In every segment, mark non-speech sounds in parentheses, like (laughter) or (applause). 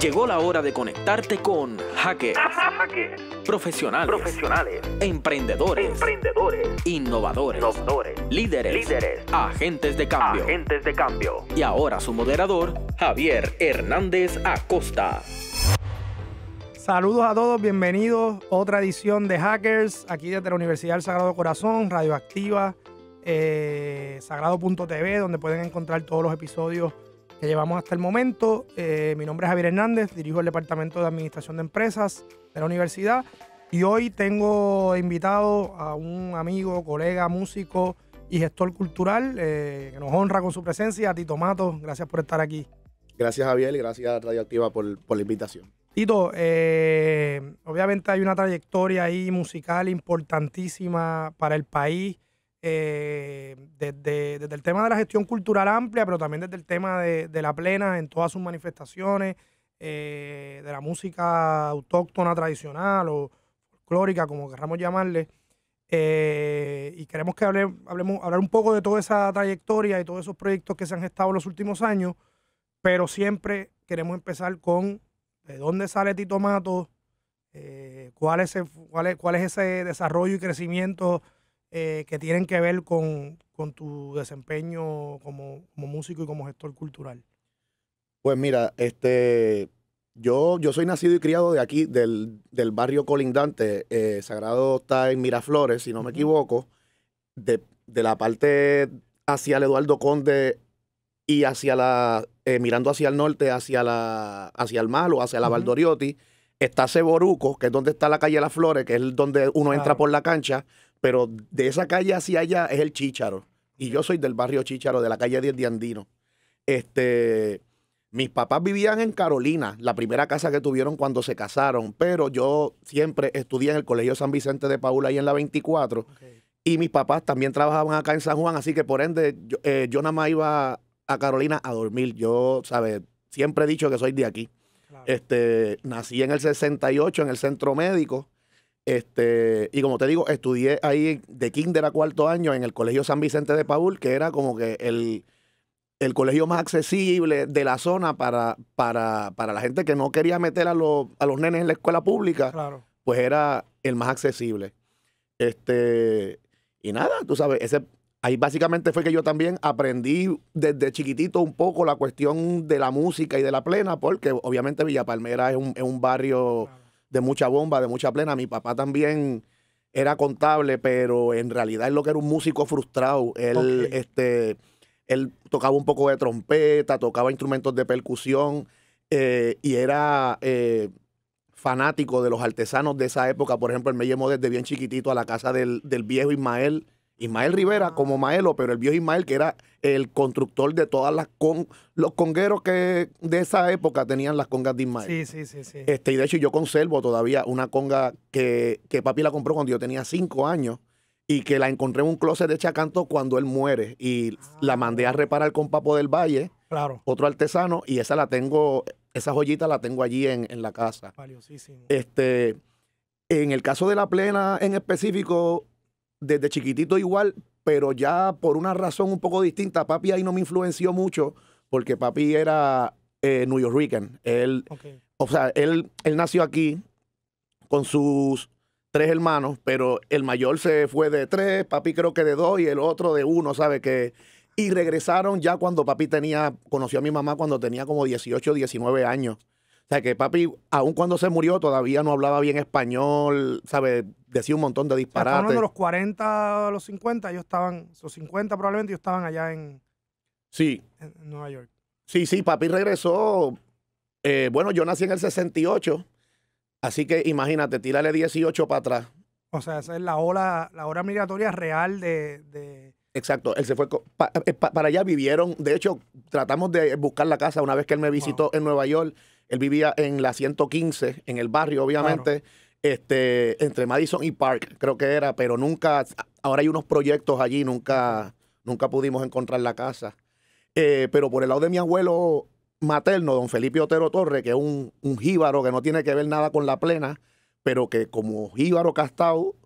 Llegó la hora de conectarte con hackers, profesionales, emprendedores, emprendedores innovadores, innovadores líderes, líderes, agentes de cambio, agentes de cambio. Y ahora su moderador, Javier Hernández Acosta. Saludos a todos, bienvenidos a otra edición de Hackers, aquí desde la Universidad del Sagrado Corazón, Radioactiva, eh, sagrado.tv, donde pueden encontrar todos los episodios que llevamos hasta el momento. Eh, mi nombre es Javier Hernández, dirijo el Departamento de Administración de Empresas de la universidad y hoy tengo invitado a un amigo, colega, músico y gestor cultural eh, que nos honra con su presencia, Tito Mato. Gracias por estar aquí. Gracias Javier y gracias a Radioactiva por, la invitación. Tito, eh, obviamente hay una trayectoria ahí musical importantísima para el país eh, desde, el tema de la gestión cultural amplia, pero también desde el tema de, la plena en todas sus manifestaciones, eh, de la música autóctona tradicional o folclórica, como querramos llamarle. Eh, y queremos que hablemos, hablar un poco de toda esa trayectoria y todos esos proyectos que se han gestado en los últimos años, pero siempre queremos empezar con de dónde sale Tito Mato, cuál, es cuál, cuál es ese desarrollo y crecimiento eh, que tienen que ver con, tu desempeño como, músico y como gestor cultural? Pues mira, este, yo, yo soy nacido y criado de aquí, del, barrio colindante. Eh, Sagrado está en Miraflores, si no me equivoco. De, la parte hacia el Eduardo Conde y hacia la. Eh, mirando hacia el norte, hacia la. hacia el Malo, hacia la Valdoriotti está Ceboruco, que es donde está la calle Las Flores, que es donde uno entra por la cancha pero de esa calle hacia allá es el Chícharo. Y yo soy del barrio Chícharo, de la calle 10 de Andino. Este, mis papás vivían en Carolina, la primera casa que tuvieron cuando se casaron, pero yo siempre estudié en el Colegio San Vicente de Paula, ahí en la 24. Y mis papás también trabajaban acá en San Juan, así que por ende yo, eh, nada más iba a Carolina a dormir. Yo, ¿sabes? Siempre he dicho que soy de aquí. Este, nací en el 68 en el centro médico. Este, y como te digo, estudié ahí de kinder a cuarto año en el Colegio San Vicente de Paul, que era como que el, el colegio más accesible de la zona para, para, la gente que no quería meter a los, nenes en la escuela pública, pues era el más accesible. Este, y nada, tú sabes, ese, ahí básicamente fue que yo también aprendí desde chiquitito un poco la cuestión de la música y de la plena, porque obviamente Villa Palmera es un, barrio de mucha bomba, de mucha plena. Mi papá también era contable, pero en realidad es lo que era un músico frustrado. Él, este, él tocaba un poco de trompeta, tocaba instrumentos de percusión eh, y era eh, fanático de los artesanos de esa época. Por ejemplo, él me llevó desde bien chiquitito a la casa del, del viejo Ismael Ismael Rivera como Maelo, pero el viejo Ismael, que era el constructor de todas las con los congueros que de esa época tenían las congas de Ismael. Sí, sí, sí, sí. Este, y de hecho yo conservo todavía una conga que, papi la compró cuando yo tenía cinco años y que la encontré en un closet de Chacanto cuando él muere y la ah. mandé a reparar con Papo del Valle, claro. otro artesano, y esa la tengo, esa joyita la tengo allí en, en la casa. Valiosísimo. Este, en el caso de la plena en específico, desde chiquitito igual, pero ya por una razón un poco distinta. Papi ahí no me influenció mucho porque papi era eh, New Yorker. Él, o sea, él, él nació aquí con sus tres hermanos, pero el mayor se fue de tres, papi creo que de dos y el otro de uno, ¿sabe? Que, y regresaron ya cuando papi tenía, conoció a mi mamá cuando tenía como 18, 19 años. O sea, que papi, aun cuando se murió, todavía no hablaba bien español, sabe Decía un montón de disparates. Estaban de los 40 a los 50, ellos estaban, sus 50 probablemente, ellos estaban allá en, sí. Nueva York. Sí, sí, papi regresó. Eh, bueno, yo nací en el 68, así que imagínate, tírale 18 para atrás. O sea, esa es la ola, la ola migratoria real de, Exacto, él se fue eh, para allá vivieron. De hecho, tratamos de buscar la casa una vez que él me visitó en Nueva York. Él vivía en la 115, en el barrio, obviamente, este, entre Madison y Park, creo que era, pero nunca, ahora hay unos proyectos allí, nunca, nunca pudimos encontrar la casa. Eh, pero por el lado de mi abuelo materno, don Felipe Otero Torre, que es un, un jíbaro que no tiene que ver nada con la plena, pero que como jíbaro castao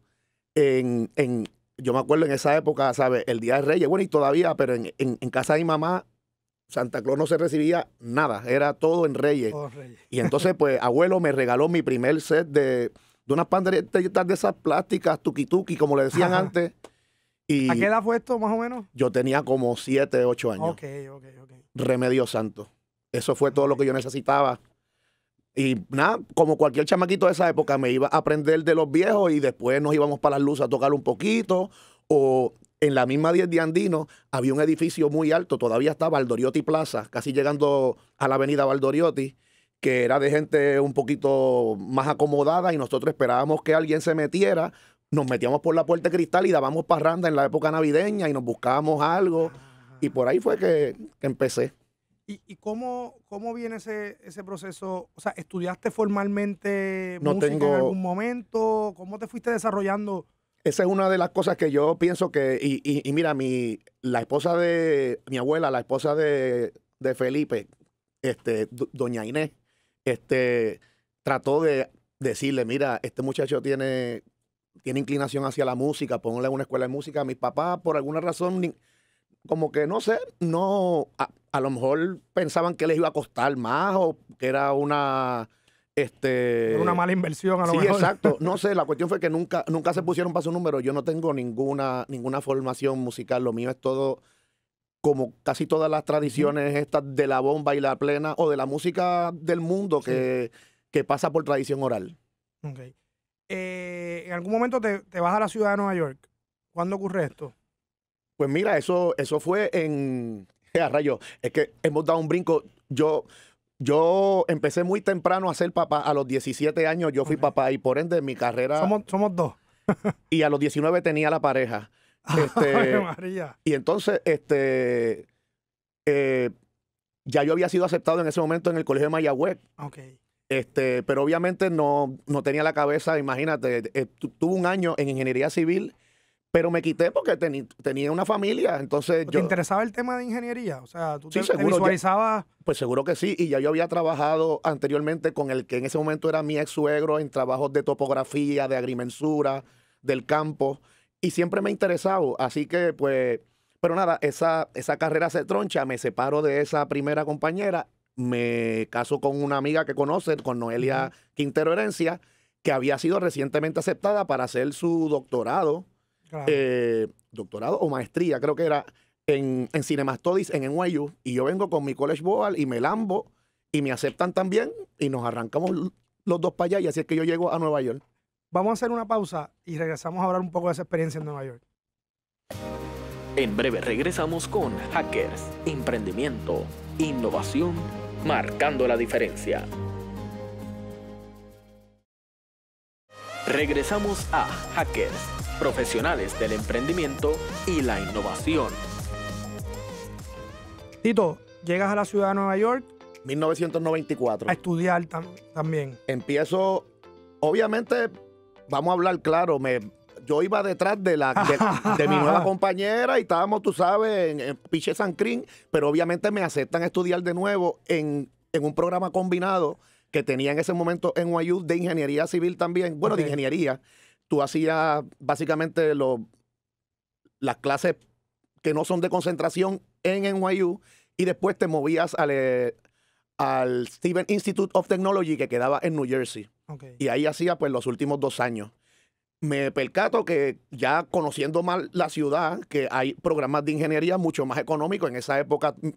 en, en, yo me acuerdo en esa época, ¿sabes? El Día de Reyes, bueno, y todavía, pero en, en casa de mi mamá Santa Claus no se recibía nada, era todo en Reyes. Oh, y entonces, pues, (laughs) abuelo me regaló mi primer set de, unas panderetas de esas plásticas, tuki-tuki, como le decían antes. Y ¿A qué edad fue esto, más o menos? Yo tenía como 7, ocho años. Ok, ok, ok. Remedio santo. Eso fue todo lo que yo necesitaba. Y nada, como cualquier chamaquito de esa época, me iba a aprender de los viejos y después nos íbamos para las luces a tocar un poquito o en la misma 10 de Andino había un edificio muy alto, todavía está Valdoriotti Plaza, casi llegando a la avenida Valdoriotti, que era de gente un poquito más acomodada y nosotros esperábamos que alguien se metiera. Nos metíamos por la puerta de cristal y dábamos parranda en la época navideña y nos buscábamos algo. Y por ahí fue que, empecé. ¿Y, cómo, cómo viene ese, proceso? O sea, ¿estudiaste formalmente música en algún momento? ¿Cómo te fuiste desarrollando? esa es una de las cosas que yo pienso que, y, y, mira, mi, la esposa de, mi abuela, la esposa de, de Felipe, este, doña Inés, este, trató de decirle, mira, este muchacho tiene, tiene inclinación hacia la música, ponle una escuela de música. mi papá, por alguna razón, como que no sé, no, a, lo mejor pensaban que les iba a costar más o que era una este, una mala inversión a lo mejor. Sí, exacto. (laughs) No sé, la cuestión fue que nunca, nunca se pusieron para su número. Yo no tengo ninguna, ninguna formación musical. Lo mío es todo, como casi todas las tradiciones estas de la bomba y la plena o de la música del mundo que, pasa por tradición oral. Ok. Eh, ¿En algún momento te, vas a la ciudad de Nueva York? ¿Cuándo ocurre esto? Pues mira, eso, eso fue en... (laughs) rayo, es que hemos dado un brinco. Yo yo empecé muy temprano a ser papá. A los 17 años yo fui papá y por ende mi carrera. Somos, somos dos. (laughs) y a los 19 tenía la pareja. (laughs) Este, María. Y entonces, este. Eh, ya yo había sido aceptado en ese momento en el colegio de Mayagüez. Ok. Este, pero obviamente no, tenía la cabeza, imagínate, eh, tuve un año en ingeniería civil pero me quité porque tenía una familia, entonces ¿Te interesaba el tema de ingeniería? O sea, ¿tú te, visualizabas...? pues seguro que sí, y ya yo había trabajado anteriormente con el que en ese momento era mi ex-suegro en trabajos de topografía, de agrimensura, del campo, y siempre me interesaba, así que pues... Pero nada, esa, esa carrera se troncha, me separo de esa primera compañera, me caso con una amiga que conoce, con Noelia Quintero Herencia, que había sido recientemente aceptada para hacer su doctorado eh, doctorado o maestría, creo que era, en, en Cinema en NYU. Y yo vengo con mi College Board y me lambo y me aceptan también y nos arrancamos los dos para allá y así es que yo llego a Nueva York. Vamos a hacer una pausa y regresamos a hablar un poco de esa experiencia en Nueva York. En breve regresamos con Hackers, Emprendimiento, Innovación, Marcando la Diferencia. Regresamos a Hackers profesionales del emprendimiento y la innovación. Tito, llegas a la ciudad de Nueva York. 1994. A estudiar también. Empiezo, obviamente, vamos a hablar claro, me, yo iba detrás de, la, de, (laughs) mi nueva compañera y estábamos, tú sabes, en, Piche San Crin, pero obviamente me aceptan estudiar de nuevo en, un programa combinado que tenía en ese momento en NYU de ingeniería civil también, bueno, de ingeniería tú hacías básicamente las clases que no son de concentración en NYU y después te movías al, eh, al Steven Institute of Technology que quedaba en New Jersey. Y ahí hacía pues los últimos dos años. Me percato que ya conociendo mal la ciudad, que hay programas de ingeniería mucho más económicos. En esa época mm,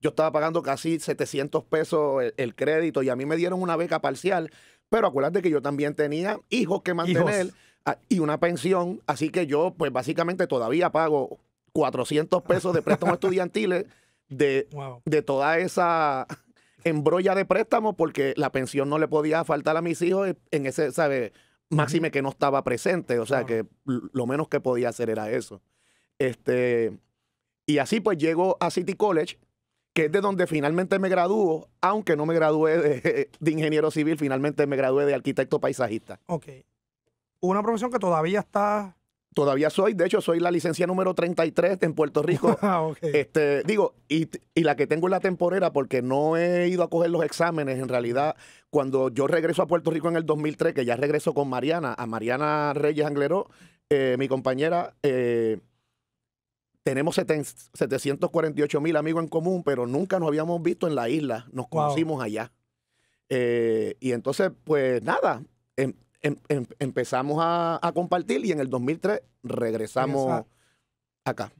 yo estaba pagando casi 700 pesos el, crédito y a mí me dieron una beca parcial. Pero acuérdate que yo también tenía hijos que mantener. Ah, y una pensión. Así que yo, pues básicamente todavía pago 400 pesos de préstamos (laughs) estudiantiles de, de toda esa embrolla de préstamos porque la pensión no le podía faltar a mis hijos en ese, sabe Máxime que no estaba presente, o sea que lo menos que podía hacer era eso. Este, y así pues llego a City College, que es de donde finalmente me graduó, aunque no me gradué de, (laughs) de, ingeniero civil, finalmente me gradué de arquitecto paisajista. Ok, una profesión que todavía está todavía soy, de hecho soy la licencia número 33 en Puerto Rico. (laughs) Ah, este, digo, y, la que tengo es la temporera porque no he ido a coger los exámenes. En realidad, cuando yo regreso a Puerto Rico en el 2003, que ya regreso con Mariana, a Mariana Reyes Angleró, eh, mi compañera, eh, tenemos 748 mil amigos en común, pero nunca nos habíamos visto en la isla, nos conocimos allá. Eh, y entonces, pues nada, em, Em, em, empezamos a, compartir y en el 2003 regresamos acá.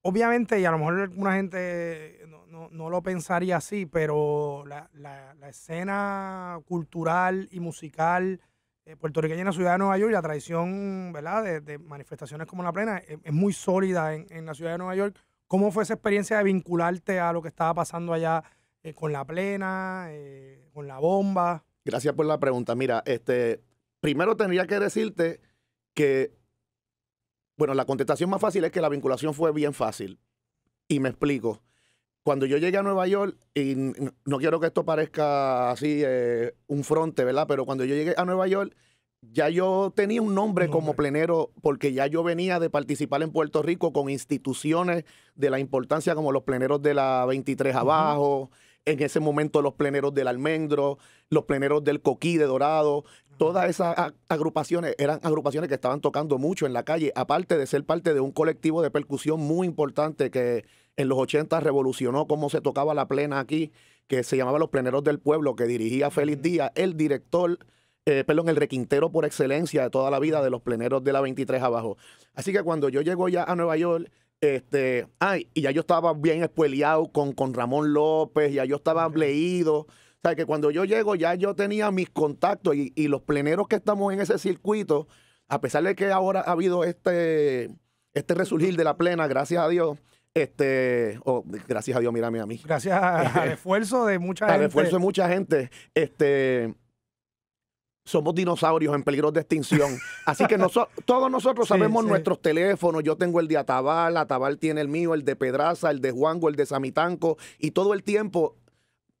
Obviamente, y a lo mejor alguna gente no, lo pensaría así, pero la, escena cultural y musical eh, puertorriqueña en la ciudad de Nueva York la tradición ¿verdad? De, manifestaciones como la plena e, es, muy sólida en, la ciudad de Nueva York. ¿Cómo fue esa experiencia de vincularte a lo que estaba pasando allá eh, con la plena, eh, con la bomba? Gracias por la pregunta. Mira, este, primero tendría que decirte que, bueno, la contestación más fácil es que la vinculación fue bien fácil. Y me explico. Cuando yo llegué a Nueva York, y no quiero que esto parezca así eh, un fronte, ¿verdad? Pero cuando yo llegué a Nueva York, ya yo tenía un nombre, como plenero, porque ya yo venía de participar en Puerto Rico con instituciones de la importancia como los pleneros de la 23 abajo, en ese momento los pleneros del almendro, los pleneros del coquí de dorado, todas esas agrupaciones eran agrupaciones que estaban tocando mucho en la calle, aparte de ser parte de un colectivo de percusión muy importante que en los 80 revolucionó cómo se tocaba la plena aquí, que se llamaba Los Pleneros del Pueblo, que dirigía Félix Díaz, el director, eh, perdón, el requintero por excelencia de toda la vida de los pleneros de la 23 abajo. Así que cuando yo llego ya a Nueva York, este, ay, y ya yo estaba bien espueleado con, con Ramón López, ya yo estaba leído. O sea, que cuando yo llego ya yo tenía mis contactos y, y los pleneros que estamos en ese circuito, a pesar de que ahora ha habido este, este resurgir de la plena, gracias a Dios, este, gracias a Dios, mírame a mí. Gracias al (laughs) esfuerzo de mucha gente. Al esfuerzo de mucha gente, este, somos dinosaurios en peligro de extinción. (laughs) Así que todos nosotros sabemos nuestros teléfonos. Yo tengo el de Atabal, Atabal tiene el mío, el de Pedraza, el de Juango, el de Samitanco. Y todo el tiempo,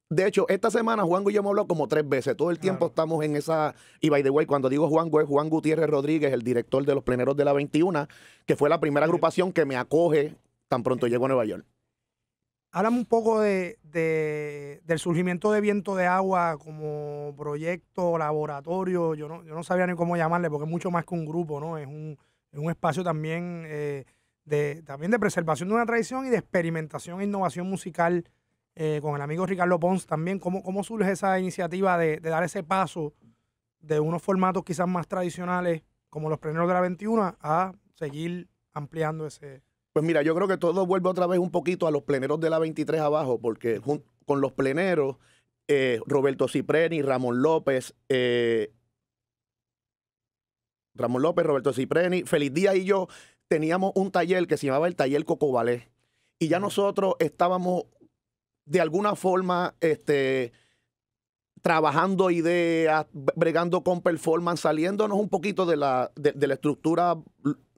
de hecho, esta semana Juango y yo hemos hablado como tres veces. Todo el tiempo estamos en esa. Y by the way, cuando digo Juango, es Juan Gutiérrez Rodríguez, el director de Los Pleneros de la 21, que fue la primera agrupación que me acoge tan pronto llego a Nueva York. Háblame un poco de, del surgimiento de Viento de Agua como proyecto, laboratorio. Yo no, yo no sabía ni cómo llamarle porque es mucho más que un grupo, ¿no? Es un, espacio también, eh, de, también de preservación de una tradición y de experimentación e innovación musical eh, con el amigo Ricardo Pons también. ¿Cómo, cómo surge esa iniciativa de, dar ese paso de unos formatos quizás más tradicionales como los Premios de la 21 a seguir ampliando ese, pues mira, yo creo que todo vuelve otra vez un poquito a los pleneros de la 23 abajo, porque con los pleneros, eh, Roberto Cipreni, Ramón López, eh, Ramón López, Roberto Cipreni, Feliz Díaz y yo teníamos un taller que se llamaba el Taller Cocobalé. Y ya nosotros estábamos de alguna forma este, trabajando ideas, bregando con performance, saliéndonos un poquito de la, estructura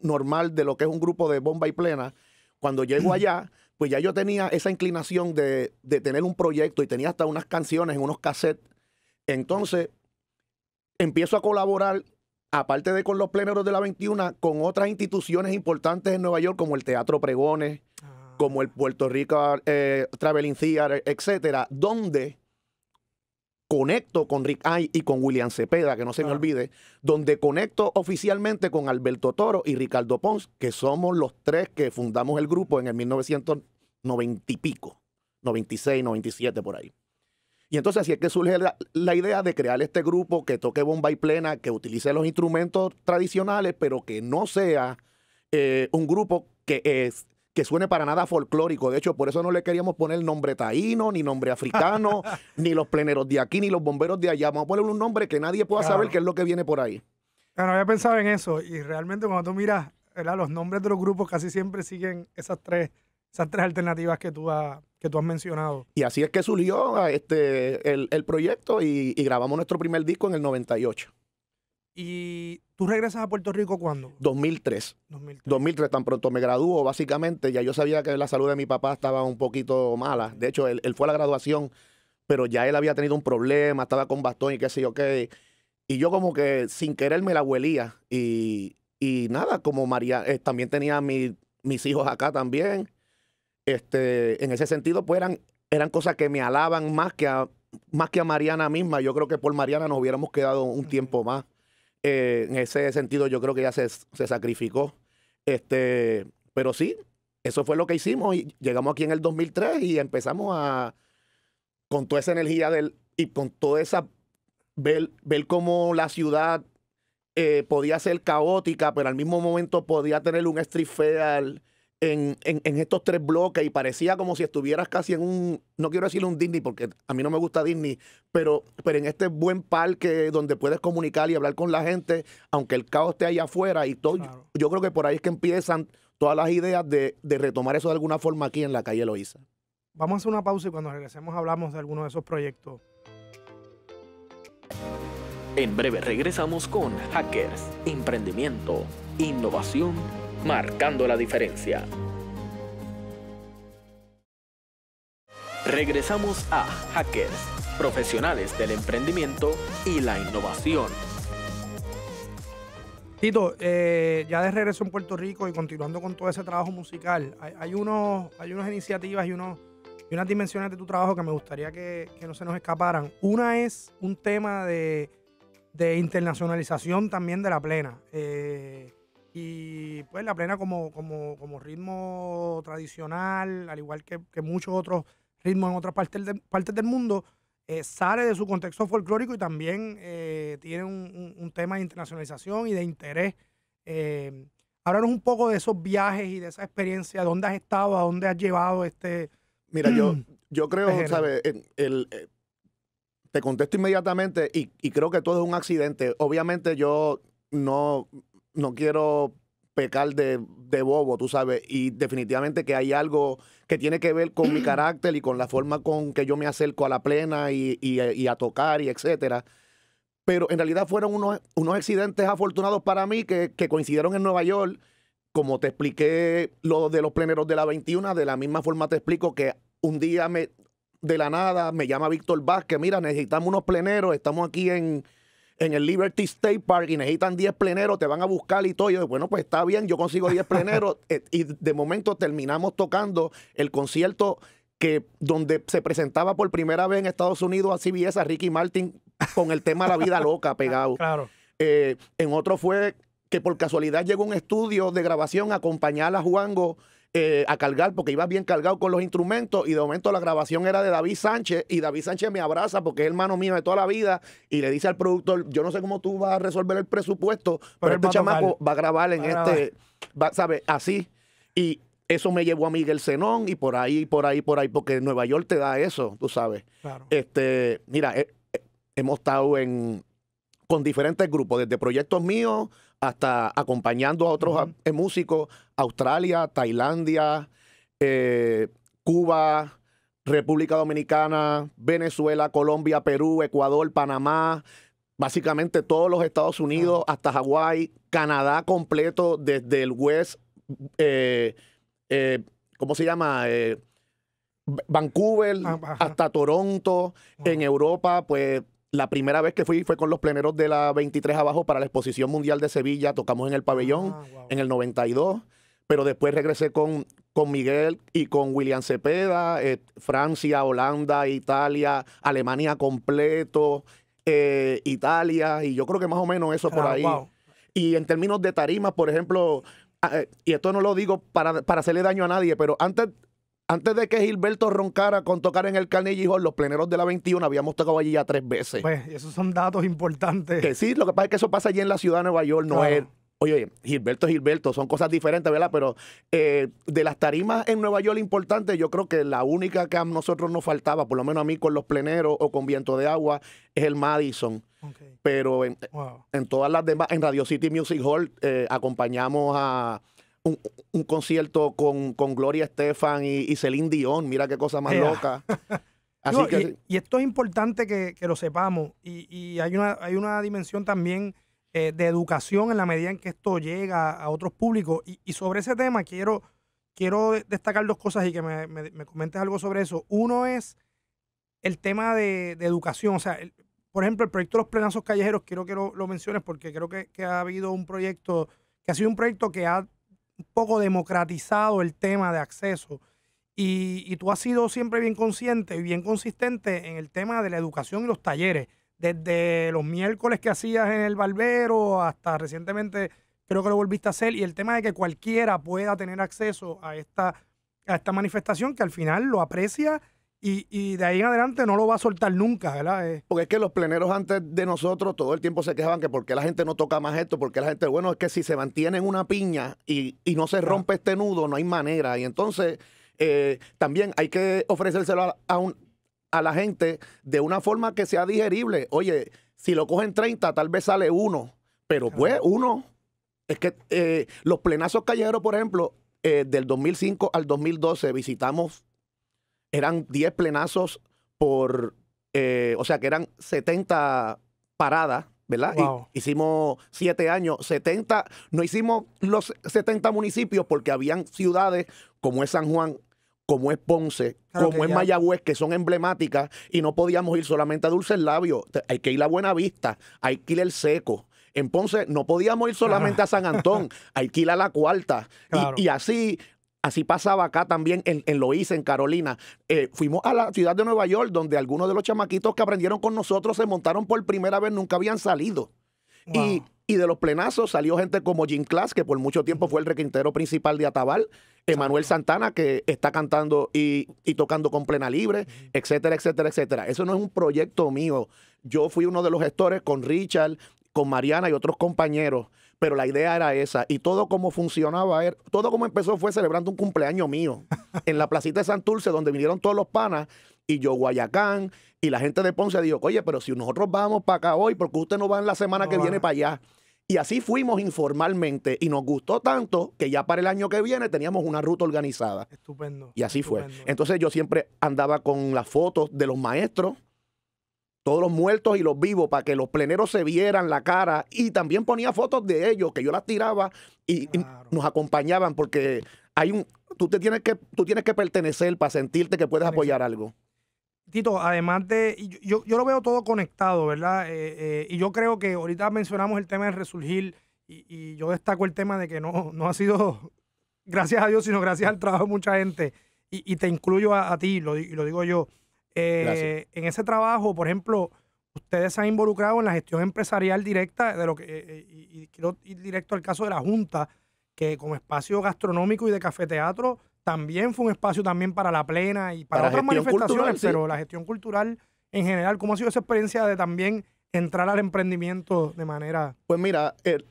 normal de lo que es un grupo de bomba y plena. Cuando llego allá, pues ya yo tenía esa inclinación de, tener un proyecto y tenía hasta unas canciones en unos cassettes. Entonces, empiezo a colaborar aparte de con los pleneros de la 21, con otras instituciones importantes en Nueva York, como el Teatro Pregones, ah. como el Puerto Rico eh, Traveling Theater, etcétera, donde conecto con Rick Ay y con William Cepeda, que no se me olvide, donde conecto oficialmente con Alberto Toro y Ricardo Pons, que somos los tres que fundamos el grupo en el 1990 y pico, 96, 97 por ahí. Y entonces así es que surge la, idea de crear este grupo que toque bomba y plena, que utilice los instrumentos tradicionales, pero que no sea eh, un grupo que es que suene para nada folclórico. De hecho, por eso no le queríamos poner nombre taíno, ni nombre africano, (laughs) ni los pleneros de aquí, ni los bomberos de allá. Vamos a ponerle un nombre que nadie pueda saber qué es lo que viene por ahí. Bueno, había pensado en eso. Y realmente cuando tú miras, los nombres de los grupos casi siempre siguen esas tres esas tres alternativas que tú, has, que tú has mencionado. Y así es que surgió este, el, proyecto y, grabamos nuestro primer disco en el 98. ¿Y tú regresas a Puerto Rico cuándo? 2003. 2003. 2003. tan pronto me graduó, básicamente. Ya yo sabía que la salud de mi papá estaba un poquito mala. De hecho, él, fue a la graduación, pero ya él había tenido un problema, estaba con bastón y qué sé yo qué. Y yo como que sin querer me la huelía. Y, nada, como María, eh, también tenía mis hijos acá también. Este, en ese sentido, pues eran, eran cosas que me alaban más que, más que a Mariana misma. Yo creo que por Mariana nos hubiéramos quedado un tiempo más. Eh, en ese sentido, yo creo que ya se, sacrificó. Este, pero sí, eso fue lo que hicimos. Y llegamos aquí en el 2003 y empezamos a, con toda esa energía del, y con toda esa, ver, ver cómo la ciudad eh, podía ser caótica, pero al mismo momento podía tener un street fair en, estos tres bloques y parecía como si estuvieras casi en un, no quiero decir un Disney porque a mí no me gusta Disney, pero, pero en este buen parque donde puedes comunicar y hablar con la gente, aunque el caos esté allá afuera y todo, yo, creo que por ahí es que empiezan todas las ideas de, retomar eso de alguna forma aquí en la calle Loíza. Vamos a hacer una pausa y cuando regresemos hablamos de alguno de esos proyectos. En breve regresamos con Hackers, Emprendimiento, Innovación marcando la diferencia. Regresamos a Hackers, profesionales del emprendimiento y la innovación. Tito, eh, ya de regreso en Puerto Rico y continuando con todo ese trabajo musical, hay, hay unas iniciativas y, y unas dimensiones de tu trabajo que me gustaría que, no se nos escaparan. Una es un tema de, internacionalización también de la plena. Eh, y pues la plena como, ritmo tradicional, al igual que, muchos otros ritmos en otras partes, partes del mundo, eh, sale de su contexto folclórico y también eh, tiene un, tema de internacionalización y de interés. Eh, háblanos un poco de esos viajes y de esa experiencia, dónde has estado, a dónde has llevado este... (clears throat) Mira, yo, (clears throat) yo creo, ¿sabes? te contesto inmediatamente y creo que todo es un accidente. Obviamente yo no no quiero pecar de, bobo, tú sabes, y definitivamente que hay algo que tiene que ver con mi (clears throat) carácter y con la forma con que yo me acerco a la plena y, a tocar y etcétera. Pero en realidad fueron unos, unos accidentes afortunados para mí que, coincidieron en Nueva York. Como te expliqué lo de los pleneros de la 21, de la misma forma te explico que un día me, de la nada me llama Víctor Vázquez, mira, necesitamos unos pleneros, estamos aquí en, en el Liberty State Park y necesitan 10 pleneros, te van a buscar y todo. Y yo, bueno, pues está bien, yo consigo 10 (laughs) pleneros. Eh, y de momento terminamos tocando el concierto que donde se presentaba por primera vez en Estados Unidos a CBS a Ricky Martin con el tema La vida (laughs) loca pegado. Claro. Eh, en otro fue que por casualidad llegó un estudio de grabación a acompañar a Juango eh, a cargar porque iba bien cargado con los instrumentos y de momento la grabación era de David Sánchez y David Sánchez me abraza porque es hermano mío de toda la vida y le dice al productor, yo no sé cómo tú vas a resolver el presupuesto, pero, este chamaco va a grabar en este, va, ¿sabes? Así. Y eso me llevó a Miguel Zenón y por ahí, por ahí, por ahí, porque Nueva York te da eso, tú sabes. Este, mira, eh, eh, hemos estado en, con diferentes grupos, desde proyectos míos hasta acompañando a otros eh, músicos, Australia, Tailandia, eh, Cuba, República Dominicana, Venezuela, Colombia, Perú, Ecuador, Panamá, básicamente todos los Estados Unidos, hasta Hawái, Canadá completo, desde el West, eh, ¿cómo se llama? Vancouver ah, hasta Toronto, en Europa, pues la primera vez que fui fue con los pleneros de la 23 abajo para la Exposición Mundial de Sevilla. Tocamos en el pabellón ah, en el 92. Pero después regresé con, con Miguel y con William Cepeda, eh, Francia, Holanda, Italia, Alemania completo, eh, Italia, y yo creo que más o menos eso por ah, ahí. Y en términos de tarimas, por ejemplo, ah, eh, y esto no lo digo para, para hacerle daño a nadie, pero antes antes de que Gilberto roncara con tocar en el Carnegie Hall, los pleneros de la 21 habíamos tocado allí ya tres veces. Pues esos son datos importantes. Que sí, lo que pasa es que eso pasa allí en la ciudad de Nueva York, no es Oye, oye, Gilberto es Gilberto, son cosas diferentes, ¿verdad? Pero eh, de las tarimas en Nueva York importantes, yo creo que la única que a nosotros nos faltaba, por lo menos a mí con los pleneros o con viento de agua, es el Madison. Pero en, todas las demás, en Radio City Music Hall, eh, acompañamos a, un, concierto con, Gloria Estefan y, Celine Dion. Mira qué cosa más loca. (laughs) y, esto es importante que, lo sepamos. Y, hay, una, hay una dimensión también eh, de educación en la medida en que esto llega a otros públicos. Y, sobre ese tema quiero, quiero destacar dos cosas y que me, me, comentes algo sobre eso. Uno es el tema de, educación. O sea, por ejemplo, el proyecto los plenazos callejeros, quiero que lo, menciones porque creo que, ha habido un proyecto, que ha sido un proyecto que ha un poco democratizado el tema de acceso. Y, tú has sido siempre bien consciente y bien consistente en el tema de la educación y los talleres. Desde los miércoles que hacías en el barbero hasta recientemente creo que lo volviste a hacer. Y el tema de que cualquiera pueda tener acceso a esta, a esta manifestación que al final lo aprecia y, de ahí en adelante no lo va a soltar nunca, ¿verdad? Eh, porque es que los pleneros antes de nosotros todo el tiempo se quejaban que por qué la gente no toca más esto, porque la gente, bueno, es que si se mantiene en una piña y, no se rompe este nudo, no hay manera. Y entonces eh, también hay que ofrecérselo a, a, la gente de una forma que sea digerible. Oye, si lo cogen 30, tal vez sale uno, pero pues uno. Es que eh, los plenazos callejeros, por ejemplo, del 2005 al 2012 visitamos eran 10 plenazos por, eh, o sea que eran 70 paradas, ¿verdad? hicimos 7 años, 70, no hicimos los 70 municipios porque habían ciudades como es San Juan, como es Ponce, ah, como es Mayagüez, que son emblemáticas, y no podíamos ir solamente a Dulce el Labio, hay que ir a Buena Vista, hay que el Seco. En Ponce no podíamos ir solamente a San Antón, (laughs) hay que la cuarta. y, así Así pasaba acá también en, en en Carolina. Eh, fuimos a la ciudad de Nueva York, donde algunos de los chamaquitos que aprendieron con nosotros se montaron por primera vez, nunca habían salido. Y, de los plenazos salió gente como Jim Class, que por mucho tiempo fue el requintero principal de Atabal, Emanuel Santana, que está cantando y, tocando con plena libre, etcétera, etcétera, etcétera. Eso no es un proyecto mío. Yo fui uno de los gestores con Richard, con Mariana y otros compañeros. Pero la idea era esa. Y todo como funcionaba, era, todo como empezó fue celebrando un cumpleaños mío en la placita de Santurce, donde vinieron todos los panas y yo Guayacán y la gente de Ponce dijo, oye, pero si nosotros vamos para acá hoy, porque usted no va en la semana que viene para allá? Y así fuimos informalmente y nos gustó tanto que ya para el año que viene teníamos una ruta organizada. Estupendo. Y así fue. Entonces yo siempre andaba con las fotos de los maestros todos los muertos y los vivos para que los pleneros se vieran la cara y también ponía fotos de ellos que yo las tiraba y, nos acompañaban porque hay un tú te tienes que tú tienes que pertenecer para sentirte que puedes apoyar algo. Tito, además de, yo, lo veo todo conectado, ¿verdad? Eh, eh, y yo creo que ahorita mencionamos el tema de resurgir y, yo destaco el tema de que no, no ha sido (laughs) gracias a Dios, sino gracias al trabajo de mucha gente. Y, te incluyo a, ti, lo, y lo digo yo. Eh, en ese trabajo, por ejemplo, ustedes se han involucrado en la gestión empresarial directa de lo que, eh, eh, y, quiero ir directo al caso de la Junta, que como espacio gastronómico y de cafeteatro también fue un espacio también para la plena y para, otras manifestaciones, pero la gestión cultural en general, ¿cómo ha sido esa experiencia de también entrar al emprendimiento de manera... Pues mira, es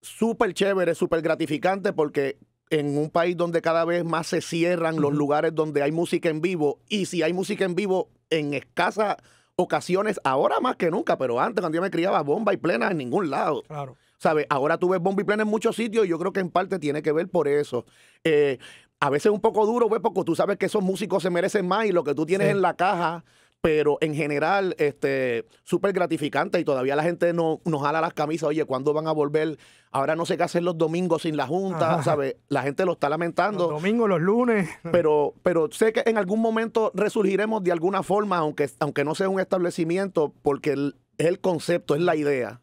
súper chévere, súper gratificante porque en un país donde cada vez más se cierran los lugares donde hay música en vivo, y si hay música en vivo en escasas ocasiones, ahora más que nunca, pero antes cuando yo me criaba bomba y plena en ningún lado. Claro. ¿Sabes? Ahora tú ves bomba y plena en muchos sitios y yo creo que en parte tiene que ver por eso. Eh, a veces es un poco duro, pues, porque tú sabes que esos músicos se merecen más y lo que tú tienes en la caja pero en general, este, súper gratificante y todavía la gente no, nos jala las camisas, oye, ¿cuándo van a volver? Ahora no sé qué hacer los domingos sin la Junta, ¿sabes? La gente lo está lamentando. Los domingos, los lunes. Pero, pero sé que en algún momento resurgiremos de alguna forma, aunque, aunque no sea un establecimiento, porque es el concepto, es la idea.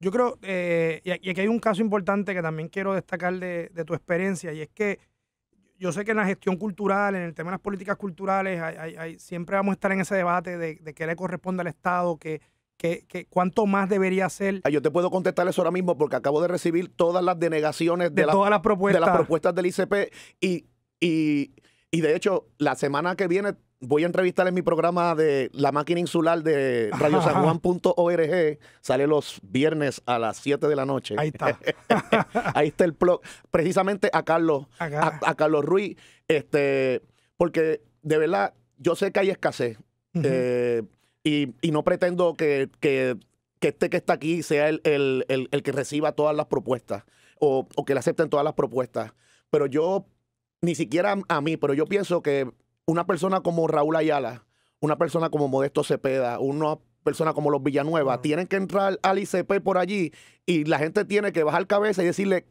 Yo creo, que eh, y aquí hay un caso importante que también quiero destacar de tu experiencia, y es que yo sé que en la gestión cultural, en el tema de las políticas culturales, siempre vamos a estar en ese debate de, qué le corresponde al Estado, que, que, que cuánto más debería ser. Ah, yo te puedo contestar eso ahora mismo porque acabo de recibir todas las denegaciones de, todas las propuestas. de las propuestas del ICP y, y, y de hecho la semana que viene voy a entrevistar en mi programa de La Máquina Insular de Radio San Juan.org. (laughs) Sale los viernes a las 7 de la noche. Ahí está. (laughs) Ahí está el blog. Precisamente a Carlos, a, Carlos Ruiz. Este, porque de verdad, yo sé que hay escasez. Eh, y, no pretendo que, este que está aquí sea el, que reciba todas las propuestas o, o que le acepten todas las propuestas. Pero yo, ni siquiera a mí, pero yo pienso que una persona como Raúl Ayala, una persona como Modesto Cepeda, una persona como los Villanueva, tienen que entrar al ICP por allí y la gente tiene que bajar cabeza y decirle,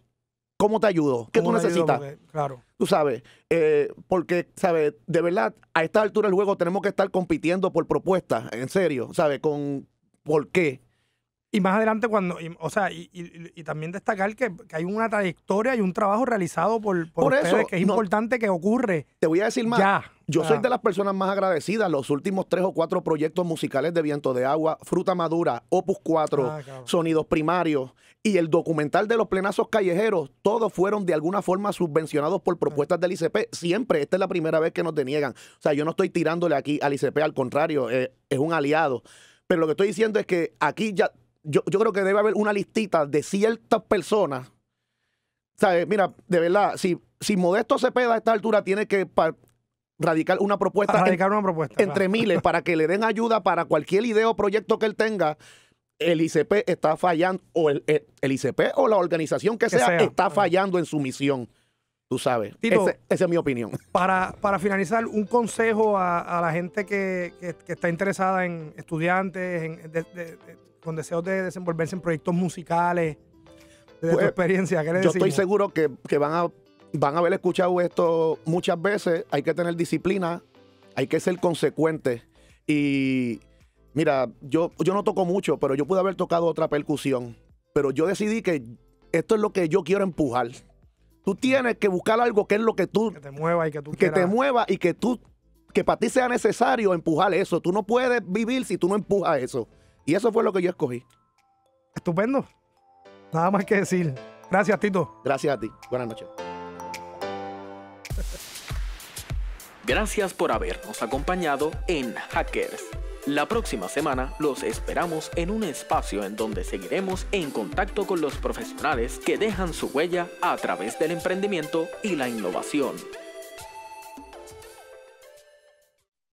¿cómo te ayudo? ¿Qué tú necesitas? claro. Tú sabes, eh, porque, ¿sabes? De verdad, a esta altura del juego tenemos que estar compitiendo por propuestas, en serio, ¿sabes? Con por qué y más adelante cuando, o sea, y, también destacar que, hay una trayectoria y un trabajo realizado por, por, eso, que es importante que ocurre. Te voy a decir más. Yo soy ah. de las personas más agradecidas. Los últimos tres o cuatro proyectos musicales de Viento de Agua, Fruta Madura, Opus 4, ah, Sonidos Primarios y el documental de los plenazos callejeros, todos fueron de alguna forma subvencionados por propuestas del ICP. Siempre, esta es la primera vez que nos deniegan. O sea, yo no estoy tirándole aquí al ICP, al contrario, eh, es un aliado. Pero lo que estoy diciendo es que aquí ya yo, yo creo que debe haber una listita de ciertas personas. sea, eh, Mira, de verdad, si, si Modesto Cepeda a esta altura tiene que radicar una propuesta, entre miles para que le den ayuda para cualquier idea o proyecto que él tenga, el ICP está fallando, o el, ICP o la organización que, sea, está fallando en su misión. Tú sabes. esa es mi opinión. Para, para finalizar, un consejo a, la gente que, está interesada en estudiantes, en, con deseos de desenvolverse en proyectos musicales, de tu pues, experiencia, ¿qué le Yo estoy seguro que, van, a, van a haber escuchado esto muchas veces. Hay que tener disciplina, hay que ser consecuente. Y mira, yo, yo no toco mucho, pero yo pude haber tocado otra percusión. Pero yo decidí que esto es lo que yo quiero empujar. Tú tienes que buscar algo que es lo que tú. Que te mueva y que tú Que te mueva y que tú. Que para ti sea necesario empujar eso. Tú no puedes vivir si tú no empujas eso. Y eso fue lo que yo escogí. Estupendo. Nada más que decir. Gracias, Tito. Gracias a ti. Buenas noches. Gracias por habernos acompañado en Hackers. La próxima semana los esperamos en un espacio en donde seguiremos en contacto con los profesionales que dejan su huella a través del emprendimiento y la innovación.